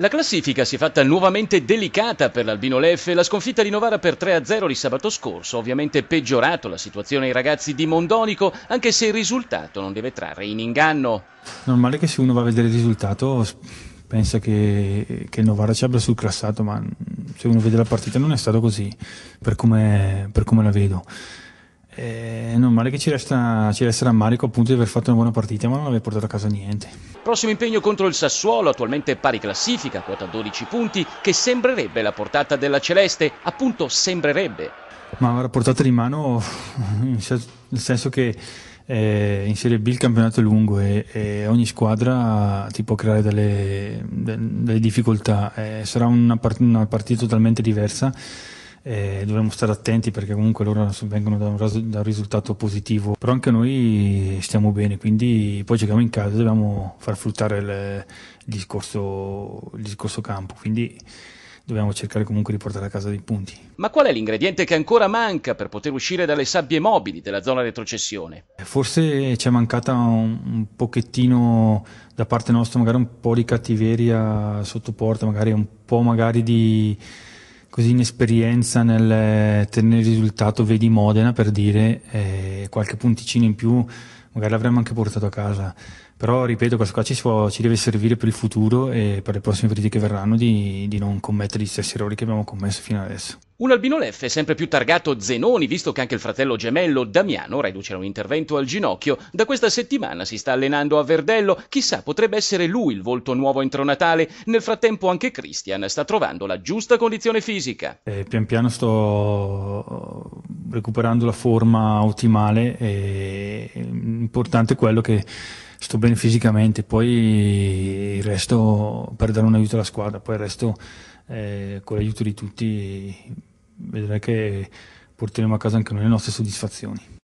La classifica si è fatta nuovamente delicata per l'Albino Leffe, la sconfitta di Novara per 3-0 di sabato scorso, ovviamente peggiorato la situazione ai ragazzi di Mondonico, anche se il risultato non deve trarre in inganno. Normale che se uno va a vedere il risultato pensa che, che Novara ci abbia surclassato, ma se uno vede la partita non è stato così, per come, per come la vedo. Eh, non male che ci resta, ci resta rammarico appunto di aver fatto una buona partita, ma non aver portato a casa niente. Prossimo impegno contro il Sassuolo, attualmente pari classifica, quota 12 punti, che sembrerebbe la portata della Celeste, appunto sembrerebbe. Ma la portata di mano, nel senso che eh, in Serie B il campionato è lungo e, e ogni squadra ti può creare delle, delle difficoltà, eh, sarà una, part- una partita totalmente diversa eh, dovremmo stare attenti perché comunque loro vengono da un, da un, risultato positivo, però anche noi stiamo bene, quindi poi giochiamo in casa, dobbiamo far fruttare il, il, discorso, il discorso campo, quindi dobbiamo cercare comunque di portare a casa dei punti. Ma qual è l'ingrediente che ancora manca per poter uscire dalle sabbie mobili della zona retrocessione? Eh, forse ci è mancata un, un, pochettino da parte nostra, magari un po' di cattiveria sotto porta, magari un po' magari di così in esperienza nel tenere risultato, vedi Modena per dire, eh, qualche punticino in più magari l'avremmo anche portato a casa. Però, ripeto, questo qua ci, può, ci, deve servire per il futuro e per le prossime partite che verranno di, di non commettere gli stessi errori che abbiamo commesso fino adesso. Un albino Leff è sempre più targato Zenoni, visto che anche il fratello gemello Damiano, reduce da un intervento al ginocchio, da questa settimana si sta allenando a Verdello. Chissà, potrebbe essere lui il volto nuovo entro Natale. Nel frattempo anche Christian sta trovando la giusta condizione fisica. E eh, pian piano sto recuperando la forma ottimale e importante è quello che sto bene fisicamente, poi il resto per dare un aiuto alla squadra, poi il resto eh, con l'aiuto di tutti vedrai che porteremo a casa anche noi le nostre soddisfazioni.